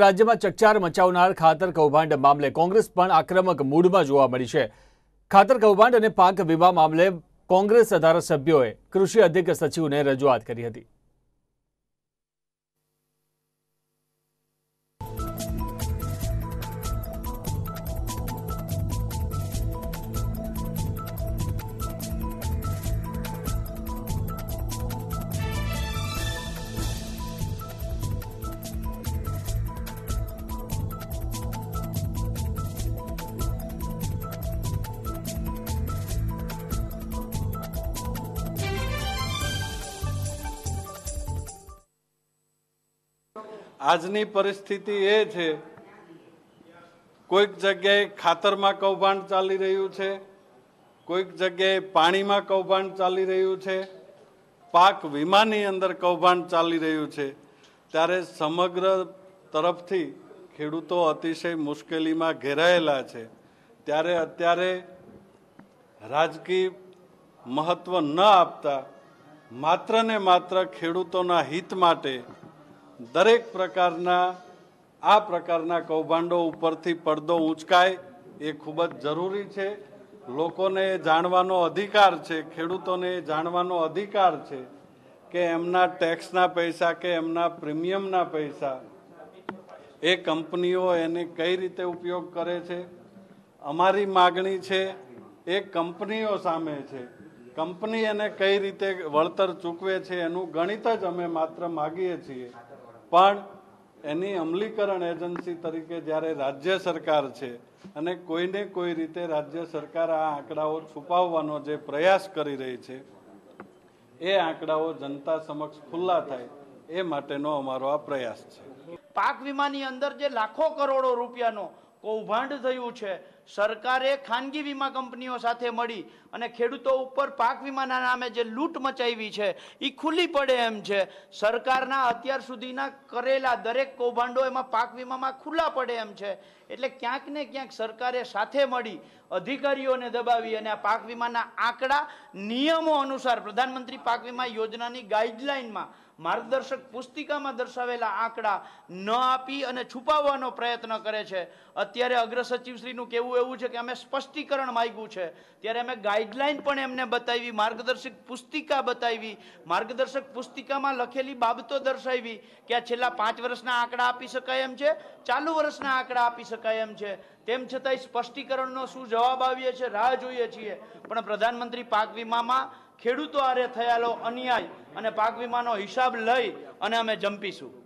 રાજ્યમાં ચકચાર મચાવનાર ખાતર કૌભાંડ મામલે કોંગ્રેસ પણ આક્રમક મૂડમાં જોવા મળી છે ખાતર કૌભાંડ અને પાક વીમા મામલે કોંગ્રેસ ધારાસભ્યોએ કૃષિ અધિક સચિવને રજૂઆત કરી હતી આજની પરિસ્થિતિ એ છે કોઈક જગ્યાએ ખાતરમાં કૌભાંડ ચાલી રહ્યું છે કોઈક જગ્યાએ પાણીમાં કૌભાંડ ચાલી રહ્યું છે પાક વીમાની અંદર કૌભાંડ ચાલી રહ્યું છે ત્યારે સમગ્ર તરફથી ખેડૂતો અતિશય મુશ્કેલીમાં ઘેરાયેલા છે ત્યારે અત્યારે રાજકીય મહત્ત્વ ન આપતા માત્ર ને માત્ર ખેડૂતોના હિત માટે દરેક પ્રકારના આ પ્રકારના કૌભાંડો ઉપરથી પડદો ઉંચકાય એ ખૂબ જ જરૂરી છે લોકોને જાણવાનો અધિકાર છે ખેડૂતોને જાણવાનો અધિકાર છે કે એમના ટેક્સના પૈસા કે એમના પ્રીમિયમના પૈસા એ કંપનીઓ એને કઈ રીતે ઉપયોગ કરે છે અમારી માગણી છે એ કંપનીઓ સામે છે કંપની એને કઈ રીતે વળતર ચૂકવે છે એનું ગણિત જ અમે માત્ર માગીએ છીએ પણ એની અમલીકરણ એજન્સી તરીકે જ્યારે રાજ્ય સરકાર છે અને કોઈને કોઈ રીતે રાજ્ય સરકાર આ આંકડાઓ છુપાવવાનો જે પ્રયાસ કરી રહી છે એ આંકડાઓ જનતા સમક્ષ ખુલ્લા થાય એ માટેનો અમારો આ પ્રયાસ છે પાક વીમાની અંદર જે લાખો કરોડો રૂપિયાનો કૌભાંડ થયું છે સરકારે ખાનગી વીમા કંપનીઓ સાથે મળી અને ખેડૂતો ઉપર પાક વીમાના નામે જે લૂંટ મચાવી છે એ ખુલ્લી પડે એમ છે સરકારના અત્યાર સુધીના કરેલા દરેક કૌભાંડો એમાં પાક વીમામાં ખુલ્લા પડે એમ છે એટલે ક્યાંક ને ક્યાંક સરકારે સાથે મળી અધિકારીઓને દબાવી અને આ પાક વીમાના આંકડા નિયમો અનુસાર પ્રધાનમંત્રી પાક વીમા યોજનાની ગાઈડલાઇનમાં માર્ગદર્શક પુસ્તિકામાં દર્શાવેલા આંકડા ન આપી અને છુપાવવાનો પ્રયત્ન કરે છે અત્યારે અગ્રસચિવશ્રીનું કહેવું એવું છે કે અમે સ્પષ્ટીકરણ માગ્યું છે ત્યારે અમે ગાઈડલાઈન પણ એમને બતાવી માર્ગદર્શક પુસ્તિકા બતાવી માર્ગદર્શક પુસ્તિકામાં લખેલી બાબતો દર્શાવી કે આ છેલ્લા પાંચ વર્ષના આંકડા આપી શકાય એમ છે ચાલુ વર્ષના આંકડા આપી શકાય એમ છે તેમ છતાંય સ્પષ્ટીકરણનો શું જવાબ આવીએ છીએ રાહ જોઈએ છીએ પણ પ્રધાનમંત્રી પાક વીમામાં ખેડૂતો આરે થયેલો અન્યાય અને પાક વીમાનો હિસાબ લઈ અને અમે જંપીશું